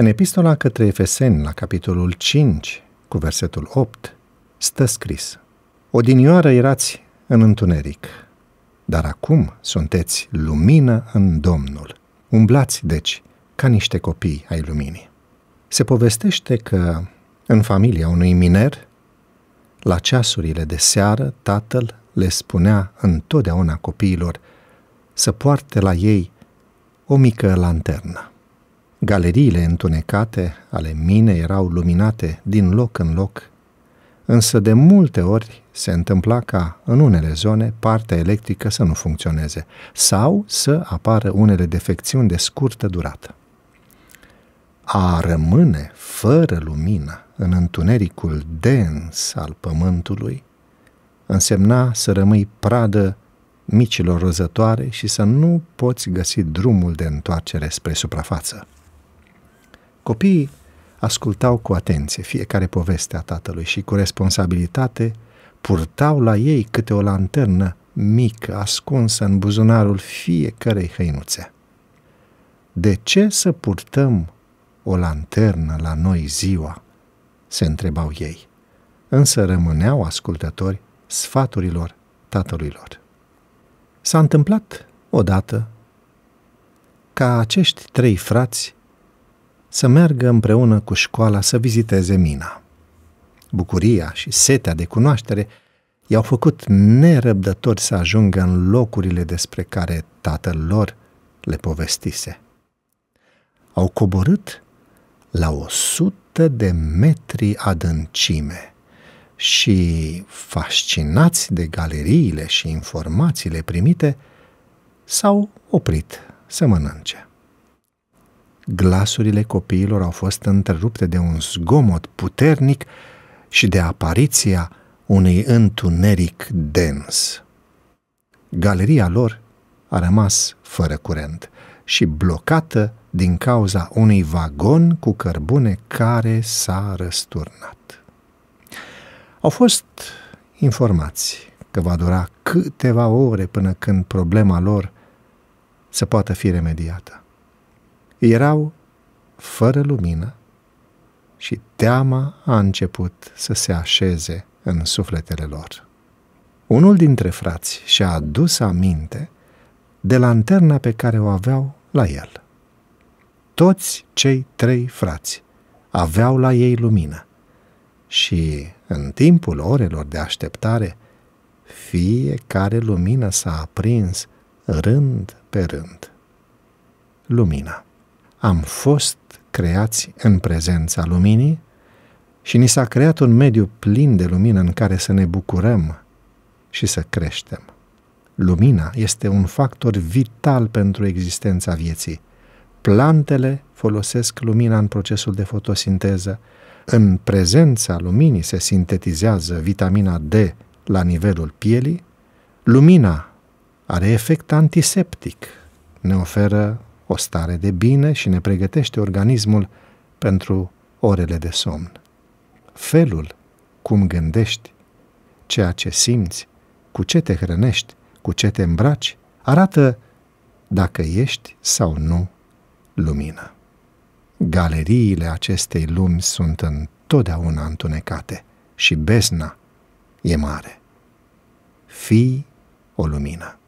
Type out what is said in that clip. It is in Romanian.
În epistola către Efeseni, la capitolul 5, cu versetul 8, stă scris Odinioară erați în întuneric, dar acum sunteți lumină în Domnul. Umblați, deci, ca niște copii ai luminii. Se povestește că în familia unui miner, la ceasurile de seară, tatăl le spunea întotdeauna copiilor să poarte la ei o mică lanternă. Galeriile întunecate ale minei erau luminate din loc în loc, însă de multe ori se întâmpla ca, în unele zone, partea electrică să nu funcționeze sau să apară unele defecțiuni de scurtă durată. A rămâne fără lumină în întunericul dens al pământului însemna să rămâi pradă micilor răzătoare și să nu poți găsi drumul de întoarcere spre suprafață. Copiii ascultau cu atenție fiecare poveste a tatălui și cu responsabilitate purtau la ei câte o lanternă mică ascunsă în buzunarul fiecarei hăinuțe. De ce să purtăm o lanternă la noi ziua? se întrebau ei, însă rămâneau ascultători sfaturilor tatălui lor. S-a întâmplat odată ca acești trei frați să meargă împreună cu școala să viziteze mina. Bucuria și setea de cunoaștere i-au făcut nerăbdători să ajungă în locurile despre care tatăl lor le povestise. Au coborât la o sută de metri adâncime și, fascinați de galeriile și informațiile primite, s-au oprit să mănânce glasurile copiilor au fost întrerupte de un zgomot puternic și de apariția unui întuneric dens. Galeria lor a rămas fără curent și blocată din cauza unui vagon cu cărbune care s-a răsturnat. Au fost informați că va dura câteva ore până când problema lor să poată fi remediată erau fără lumină și teama a început să se așeze în sufletele lor. Unul dintre frați și-a adus aminte de lanterna pe care o aveau la el. Toți cei trei frați aveau la ei lumină și, în timpul orelor de așteptare, fiecare lumină s-a aprins rând pe rând. Lumina am fost creați în prezența luminii și ni s-a creat un mediu plin de lumină în care să ne bucurăm și să creștem. Lumina este un factor vital pentru existența vieții. Plantele folosesc lumina în procesul de fotosinteză. În prezența luminii se sintetizează vitamina D la nivelul pielii. Lumina are efect antiseptic, ne oferă o stare de bine și ne pregătește organismul pentru orele de somn. Felul cum gândești, ceea ce simți, cu ce te hrănești, cu ce te îmbraci, arată dacă ești sau nu lumină. Galeriile acestei lumi sunt întotdeauna întunecate și bezna e mare. Fii o lumină.